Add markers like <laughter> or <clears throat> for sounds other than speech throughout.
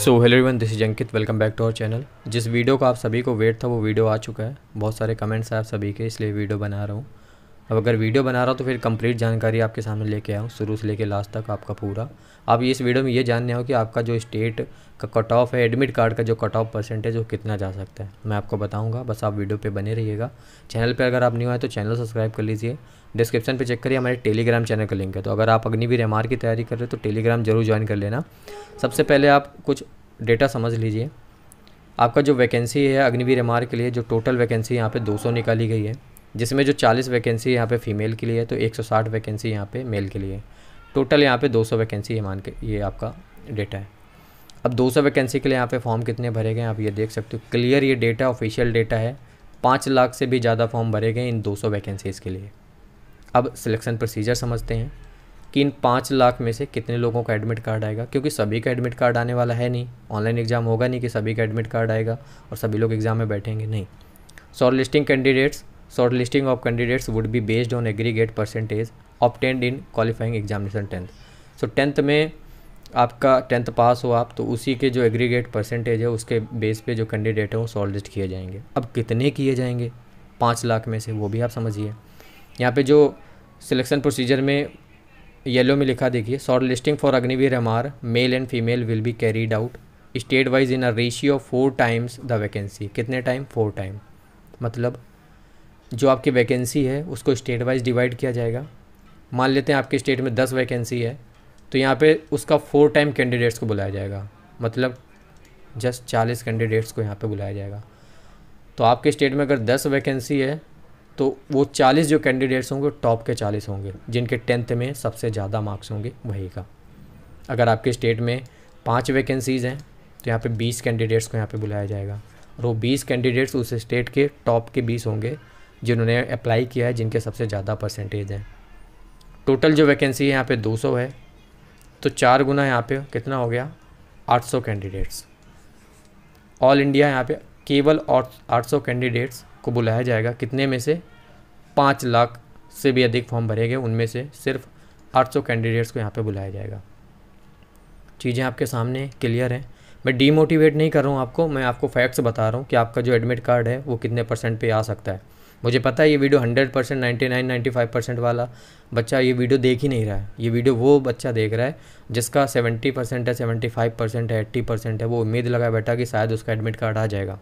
so hello everyone this is Ankit welcome back to our channel जिस video का आप सभी को वेट था वो वीडियो आ चुका है बहुत सारे कमेंट्स हैं आप सभी के इसलिए वीडियो बना रहा हूँ अब अगर वीडियो बना रहा हूँ तो फिर कंप्लीट जानकारी आपके सामने लेके आऊँ शुरू से लेके लास्ट तक आपका पूरा आप इस वीडियो में ये जानने हो कि आपका जो स्टेट का कट ऑफ है एडमिट कार्ड का जो कट ऑफ परसेंटेज वो कितना जा सकता है मैं आपको बताऊंगा बस आप वीडियो पे बने रहिएगा चैनल पे अगर आप न्यू आए तो चैनल सब्सक्राइब कर लीजिए डिस्क्रिप्शन पे चेक करिए हमारे टेलीग्राम चैनल का लिंक है तो अगर आप अग्निवीर एम की तैयारी कर रहे हो तो टेलीग्राम जरूर ज्वाइन कर लेना सबसे पहले आप कुछ डेटा समझ लीजिए आपका जो वैकेंसी है अग्निवीर एम के लिए जो टोटल वैकेंसी यहाँ पर दो निकाली गई है जिसमें जो चालीस वैकेंसी यहाँ पर फीमेल के लिए है तो एक सौ साठ वैकेंसी यहाँ पर मेल के लिए टोटल यहाँ पर दो सौ वैकेंसी है मान के ये आपका डेटा है अब 200 वैकेंसी के लिए यहाँ पे फॉर्म कितने भरे गए आप ये देख सकते हो क्लियर ये डेटा ऑफिशियल डेटा है पाँच लाख से भी ज़्यादा फॉर्म भरे गए इन 200 वैकेंसीज़ के लिए अब सिलेक्शन प्रोसीजर समझते हैं कि इन पाँच लाख में से कितने लोगों का एडमिट कार्ड आएगा क्योंकि सभी का एडमिट कार्ड आने वाला है नहीं ऑनलाइन एग्ज़ाम होगा नहीं कि सभी का एडमिट कार्ड आएगा और सभी लोग एग्ज़ाम में बैठेंगे नहीं short listing candidates short listing of candidates would be based on aggregate percentage obtained in qualifying examination tenth so tenth में आपका टेंथ पास हो आप तो उसी के जो एग्रीगेट परसेंटेज है उसके बेस पे जो कैंडिडेट हैं वो लिस्ट किए जाएंगे अब कितने किए जाएंगे पाँच लाख में से वो भी आप समझिए यहाँ पे जो सिलेक्शन प्रोसीजर में येलो में लिखा देखिए short listing for Agniveer M R male and female will be carried out state wise in a ratio four times the vacancy कितने टाइम फोर टाइम मतलब जो आपकी वैकेंसी है उसको स्टेट वाइज डिवाइड किया जाएगा मान लेते हैं आपके स्टेट में दस वैकेंसी है तो यहाँ पे उसका फोर टाइम कैंडिडेट्स को बुलाया जाएगा मतलब जस्ट चालीस कैंडिडेट्स को यहाँ पे बुलाया जाएगा तो आपके स्टेट में अगर दस वैकेंसी है तो वो चालीस जो कैंडिडेट्स होंगे टॉप के चालीस होंगे जिनके टेंथ में सबसे ज़्यादा मार्क्स होंगे वही का अगर आपके स्टेट में पाँच वैकेंसीज़ हैं तो यहाँ पे बीस कैंडिडेट्स को यहाँ पे बुलाया जाएगा और वो बीस कैंडिडेट्स उस स्टेट के टॉप के बीस होंगे जिन्होंने अप्लाई किया है जिनके सबसे ज़्यादा परसेंटेज हैं टोटल जो वैकेंसी है यहाँ पे 200 है तो चार गुना यहाँ पे कितना हो गया 800 कैंडिडेट्स ऑल इंडिया यहाँ पे केवल 800 कैंडिडेट्स को बुलाया जाएगा कितने में से पाँच लाख से भी अधिक फॉर्म भरे गए उनमें से सिर्फ 800 कैंडिडेट्स को यहाँ पे बुलाया जाएगा चीज़ें आपके सामने क्लियर हैं मैं डीमोटिवेट नहीं कर रहा हूँ आपको मैं आपको फैक्ट्स बता रहा हूँ कि आपका जो एडमिट कार्ड है वो कितने परसेंट पे आ सकता है मुझे पता है ये video hundred percent ninety nine ninety five percent वाला बच्चा ये वीडियो देख ही नहीं रहा है ये वीडियो वो बच्चा देख रहा है जिसका 70 परसेंट है सेवेंटी फाइव परसेंट है एट्टी परसेंट है वो उम्मीद लगा बैठा कि शायद उसका एडमिट कार्ड आ जाएगा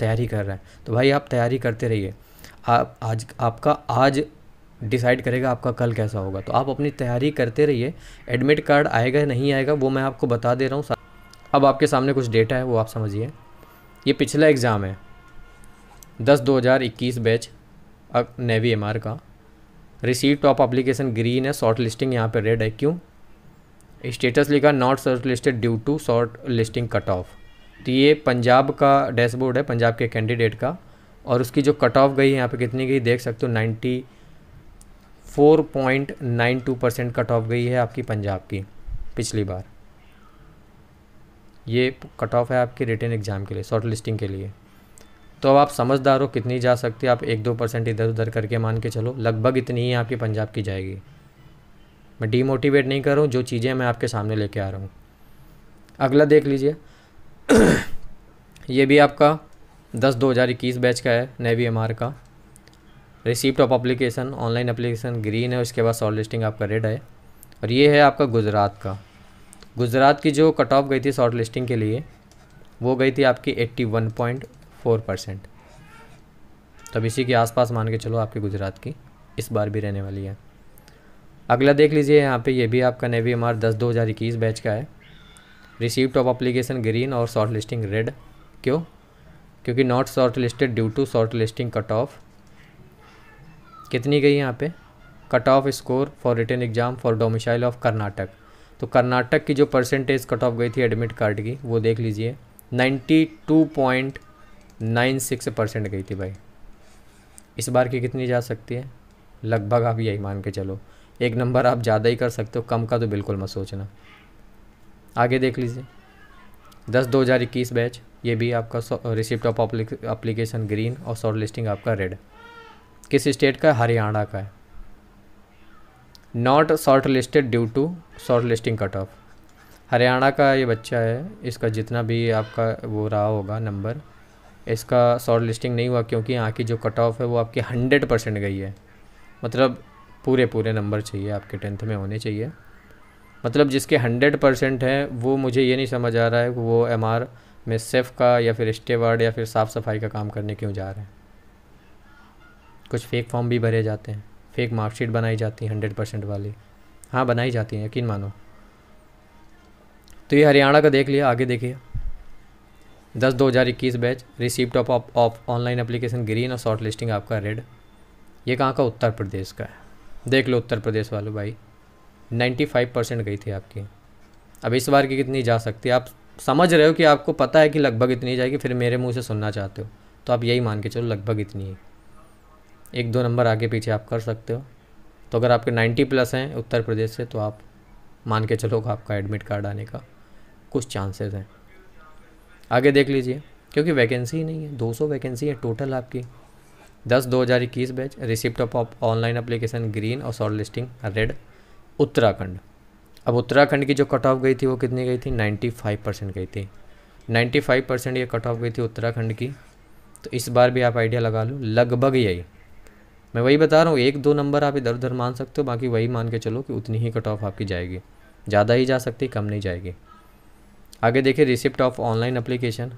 तैयारी कर रहा है तो भाई आप तैयारी करते रहिए आप आज आपका आज डिसाइड करेगा आपका कल कैसा होगा तो आप अपनी तैयारी करते रहिए एडमिट कार्ड आएगा नहीं आएगा वो मैं आपको बता दे रहा हूँ अब आपके सामने कुछ डेटा है वो आप समझिए ये पिछला एग्ज़ाम है दस दो हज़ार इक्कीस बैच नेवी एम का रिसीव टॉप अप्लीकेशन ग्रीन है शॉर्ट लिस्टिंग यहाँ पर रेड है क्यों स्टेटस लिखा not short listed due to short listing cut off तो ये पंजाब का डैशबोर्ड है पंजाब के कैंडिडेट का और उसकी जो कट ऑफ गई है यहाँ पे कितनी गई देख सकते हो ninety four point nine two percent cut off गई है आपकी पंजाब की पिछली बार ये कट ऑफ है आपके रिटर्न एग्ज़ाम के लिए शॉर्ट लिस्टिंग के लिए तो अब आप समझदार हो कितनी जा सकती है आप एक दो परसेंट इधर उधर करके मान के चलो लगभग इतनी ही आपकी पंजाब की जाएगी मैं डीमोटिवेट नहीं कर रहा हूँ जो चीज़ें मैं आपके सामने लेके आ रहा हूँ अगला देख लीजिए <clears throat> ये भी आपका दस दो हज़ार इक्कीस बैच का है नेवी एम का receipt of application online application green है उसके बाद सॉल लिस्टिंग आपका रेड है और ये है आपका गुजरात का गुजरात की जो कट ऑफ गई थी शॉर्ट लिस्टिंग के लिए वो गई थी आपकी eighty one point four percent तो अब इसी के आसपास मान के चलो आपके गुजरात की इस बार भी रहने वाली है अगला देख लीजिए यहाँ पे ये भी आपका नेवी एम आर दस दो हज़ार इक्कीस बैच का है रिसीप्ट ऑफ अप्लीकेशन ग्रीन और शॉर्ट लिस्टिंग रेड क्यों क्योंकि not short listed due to short listing cut off कितनी गई यहाँ पे cut off score for written exam for domicile of Karnataka तो कर्नाटक की जो परसेंटेज कट ऑफ गई थी एडमिट कार्ड की वो देख लीजिए ninety two point nine six percent गई थी भाई इस बार की कितनी जा सकती है लगभग आप यही मान के चलो एक नंबर आप ज़्यादा ही कर सकते हो कम का तो बिल्कुल मत सोचना आगे देख लीजिए दस दो हज़ार इक्कीस बैच ये भी आपका रिसिप्ट ऑफ अप्लीकेशन ग्रीन और शॉर्ट लिस्टिंग आपका रेड किस स्टेट का हरियाणा का है not short listed due to short listing cut off Haryana का ये बच्चा है इसका जितना भी आपका वो रहा होगा नंबर इसका शॉर्ट लिस्टिंग नहीं हुआ क्योंकि यहाँ की जो कट ऑफ है वो आपकी हंड्रेड परसेंट गई है मतलब पूरे पूरे नंबर चाहिए आपके टेंथ में होने चाहिए मतलब जिसके हंड्रेड परसेंट हैं वो मुझे ये नहीं समझ आ रहा है कि वो एम आर में सेफ का या फिर वार्ड या फिर साफ़ सफाई का काम करने क्यों जा रहे हैं कुछ फेक फॉर्म भी भरे जाते हैं फेक मार्कशीट बनाई जाती है हंड्रेड परसेंट वाली हाँ बनाई जाती हैं यकीन मानो तो ये हरियाणा का देख लिया आगे देखिए दस दो हज़ार इक्कीस batch receipt of of of online application green और शॉर्ट लिस्टिंग आपका रेड ये कहाँ का उत्तर प्रदेश का है देख लो उत्तर प्रदेश वालों भाई नाइन्टी फाइव परसेंट गई थी आपकी अब इस बार की कितनी जा सकती है आप समझ रहे हो कि आपको पता है कि लगभग इतनी जाएगी फिर मेरे मुंह से सुनना चाहते हो तो आप यही मान के चलो लगभग इतनी है एक दो नंबर आगे पीछे आप कर सकते हो तो अगर आपके नाइन्टी प्लस हैं उत्तर प्रदेश से तो आप मान के चलो आपका एडमिट कार्ड आने का कुछ चांसेस हैं आगे देख लीजिए क्योंकि वैकेंसी ही नहीं है 200 वैकेंसी है टोटल आपकी दस दो हज़ार इक्कीस batch receipt of online application green और शॉर्ट लिस्टिंग रेड उत्तराखंड अब उत्तराखंड की जो कट ऑफ गई थी वो कितनी गई थी 95 परसेंट गई थी 95 परसेंट ये कट ऑफ गई थी उत्तराखंड की तो इस बार भी आप आइडिया लगा लो लगभग यही मैं वही बता रहा हूँ एक दो नंबर आप इधर उधर मान सकते हो बाकी वही मान के चलो कि उतनी ही कट ऑफ आपकी जाएगी ज़्यादा ही जा सकती कम नहीं जाएगी आगे देखिए receipt of online application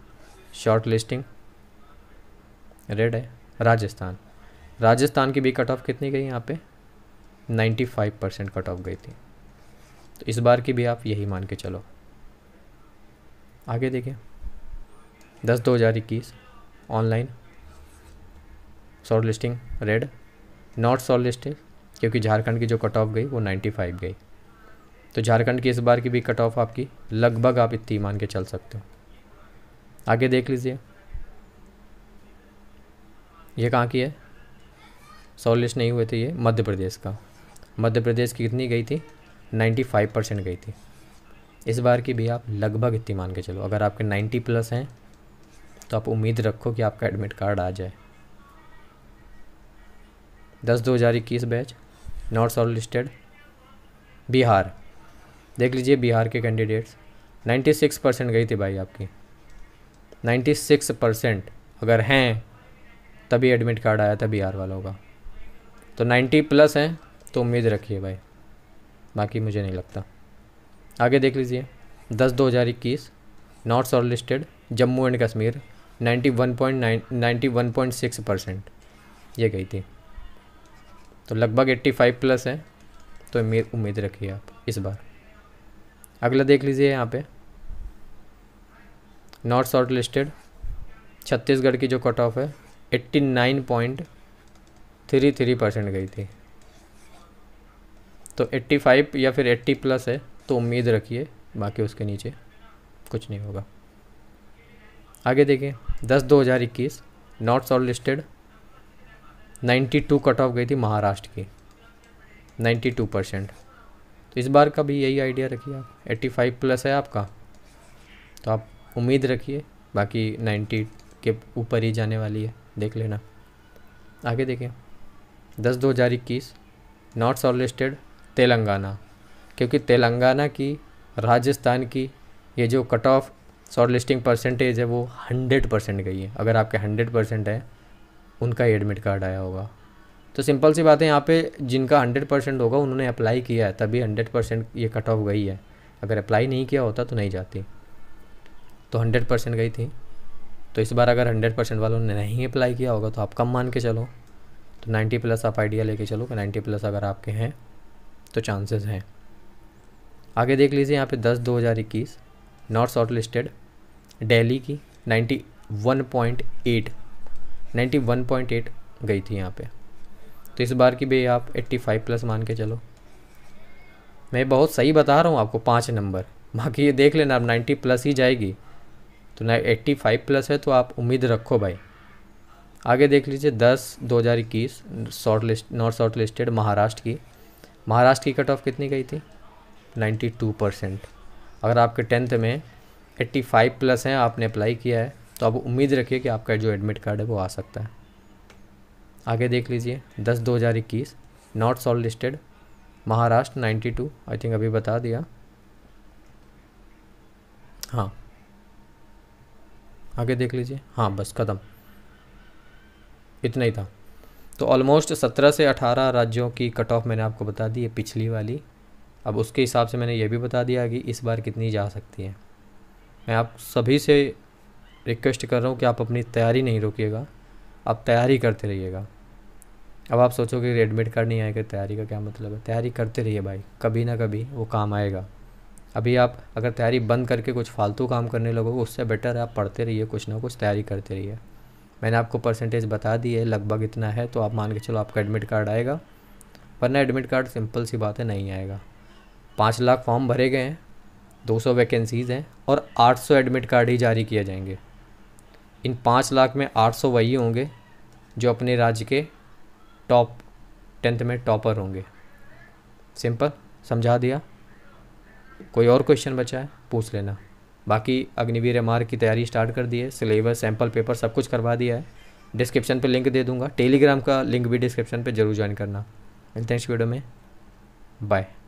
short listing red है राजस्थान राजस्थान की भी कट ऑफ कितनी गई यहाँ पे 95 परसेंट कट ऑफ गई थी तो इस बार की भी आप यही मान के चलो आगे देखिए दस दो हज़ार इक्कीस online short listing red not short listing क्योंकि झारखंड की जो कट ऑफ गई वो 95 गई तो झारखंड की इस बार की भी कट ऑफ आपकी लगभग आप इतनी मान के चल सकते हो आगे देख लीजिए ये कहाँ की है सॉलिस्ट नहीं हुए थे ये मध्य प्रदेश का मध्य प्रदेश की कितनी गई थी 95 परसेंट गई थी इस बार की भी आप लगभग इतनी मान के चलो अगर आपके 90 प्लस हैं तो आप उम्मीद रखो कि आपका एडमिट कार्ड आ जाए दस दो हज़ार इक्कीस batch not short listed Bihar देख लीजिए बिहार के कैंडिडेट्स 96 परसेंट गई थी भाई आपकी 96 परसेंट अगर हैं तभी एडमिट कार्ड आया था बिहार वालों का तो 90 प्लस हैं तो उम्मीद रखिए भाई बाकी मुझे नहीं लगता आगे देख लीजिए दस दो हज़ार इक्कीस not short listed Jammu and Kashmir ninety one point nine ninety one point six percent ये गई थी तो लगभग एट्टी फाइव प्लस है तो उम्मीद रखिए आप इस बार अगला देख लीजिए यहाँ पे नॉट शॉर्ट लिस्टेड छत्तीसगढ़ की जो कट ऑफ है eighty nine point three three percent गई थी तो एट्टी फाइव या फिर एट्टी प्लस है तो उम्मीद रखिए बाकी उसके नीचे कुछ नहीं होगा आगे देखिए दस दो हज़ार इक्कीस not short listed ninety two cut off गई थी महाराष्ट्र की नाइन्टी टू परसेंट तो इस बार का भी यही आइडिया रखिए आप एट्टी फाइव प्लस है आपका तो आप उम्मीद रखिए बाकी नाइन्टी के ऊपर ही जाने वाली है देख लेना आगे देखें दस दो हज़ार इक्कीस नॉट सॉलिस्टेड तेलंगाना क्योंकि तेलंगाना की राजस्थान की ये जो cut off short listing percentage है वो हंड्रेड परसेंट गई है अगर आपके हंड्रेड परसेंट है उनका एडमिट कार्ड आया होगा तो सिंपल सी बात है यहाँ पे जिनका हंड्रेड परसेंट होगा उन्होंने अप्लाई किया है तभी हंड्रेड परसेंट ये कट ऑफ गई है अगर अप्लाई नहीं किया होता तो नहीं जाती तो हंड्रेड परसेंट गई थी तो इस बार अगर हंड्रेड परसेंट वालों ने नहीं अप्लाई किया होगा तो आप कम मान के चलो तो नाइन्टी प्लस आप आइडिया लेके चलो कि नाइन्टी प्लस अगर आपके हैं तो चांसेस हैं आगे देख लीजिए यहाँ पर दस दो हज़ार इक्कीस शॉर्ट लिस्टेड डेली की ninety one point eight ninety one point eight गई थी यहाँ पे तो इस बार की भी आप 85 प्लस मान के चलो मैं बहुत सही बता रहा हूँ आपको पाँच नंबर बाकी ये देख लेना आप नाइन्टी प्लस ही जाएगी तो ना फाइव प्लस है तो आप उम्मीद रखो भाई आगे देख लीजिए दस दो हज़ार इक्कीस short list not short listed Maharashtra की महाराष्ट्र की कट ऑफ कितनी गई थी 92 परसेंट अगर आपके टेंथ में 85 प्लस हैं आपने अप्लाई किया है तो आप उम्मीद रखिए कि आपका जो एडमिट कार्ड है वो आ सकता है आगे देख लीजिए दस दो हज़ार इक्कीस not short listed Maharashtra ninety two I think अभी बता दिया हाँ आगे देख लीजिए हाँ बस ख़त्म इतना ही था तो ऑलमोस्ट सत्रह से अठारह राज्यों की कट ऑफ मैंने आपको बता दी है पिछली वाली अब उसके हिसाब से मैंने ये भी बता दिया कि इस बार कितनी जा सकती है मैं आप सभी से रिक्वेस्ट कर रहा हूँ कि आप अपनी तैयारी नहीं रोकिएगा आप तैयारी करते रहिएगा अब आप सोचोगे एडमिट कार्ड नहीं आएगा तैयारी का क्या मतलब है तैयारी करते रहिए भाई कभी ना कभी वो काम आएगा अभी आप अगर तैयारी बंद करके कुछ फालतू काम करने लगोगे उससे बेटर है आप पढ़ते रहिए कुछ ना कुछ तैयारी करते रहिए मैंने आपको परसेंटेज बता दी है लगभग इतना है तो आप मान के चलो आपका एडमिट कार्ड आएगा वरना एडमिट कार्ड सिंपल सी बात है नहीं आएगा पाँच लाख फॉर्म भरे गए हैं दो सौ वैकेंसीज़ हैं और आठ सौ एडमिट कार्ड ही जारी किए जाएंगे इन पाँच लाख में आठ सौ वही होंगे जो अपने राज्य के टॉप टेंथ में टॉपर होंगे सिंपल समझा दिया कोई और क्वेश्चन बचा है पूछ लेना बाकी अग्निवीर एम की तैयारी स्टार्ट कर दी है सिलेबस सैम्पल पेपर सब कुछ करवा दिया है डिस्क्रिप्शन पे लिंक दे दूंगा टेलीग्राम का लिंक भी डिस्क्रिप्शन पे जरूर ज्वाइन करना मिलते हैं इस वीडियो में बाय